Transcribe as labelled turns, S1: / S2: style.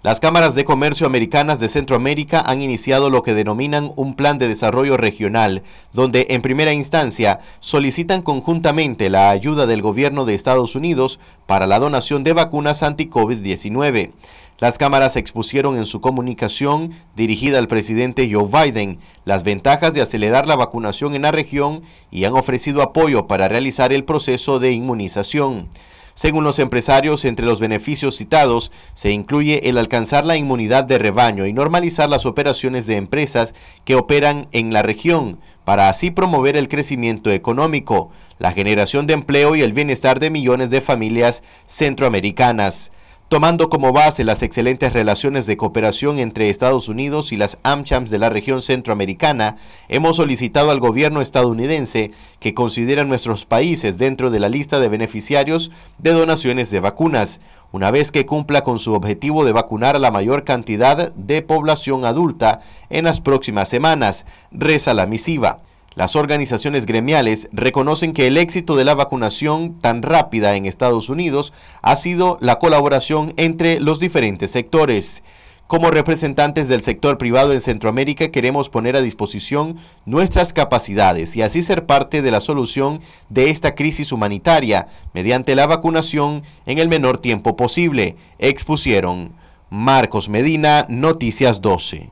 S1: Las cámaras de comercio americanas de Centroamérica han iniciado lo que denominan un plan de desarrollo regional, donde en primera instancia solicitan conjuntamente la ayuda del gobierno de Estados Unidos para la donación de vacunas anti-COVID-19. Las cámaras expusieron en su comunicación dirigida al presidente Joe Biden las ventajas de acelerar la vacunación en la región y han ofrecido apoyo para realizar el proceso de inmunización. Según los empresarios, entre los beneficios citados se incluye el alcanzar la inmunidad de rebaño y normalizar las operaciones de empresas que operan en la región para así promover el crecimiento económico, la generación de empleo y el bienestar de millones de familias centroamericanas tomando como base las excelentes relaciones de cooperación entre Estados Unidos y las AmChams de la región centroamericana, hemos solicitado al gobierno estadounidense que considere a nuestros países dentro de la lista de beneficiarios de donaciones de vacunas, una vez que cumpla con su objetivo de vacunar a la mayor cantidad de población adulta en las próximas semanas, reza la misiva. Las organizaciones gremiales reconocen que el éxito de la vacunación tan rápida en Estados Unidos ha sido la colaboración entre los diferentes sectores. Como representantes del sector privado en Centroamérica queremos poner a disposición nuestras capacidades y así ser parte de la solución de esta crisis humanitaria mediante la vacunación en el menor tiempo posible, expusieron. Marcos Medina, Noticias 12.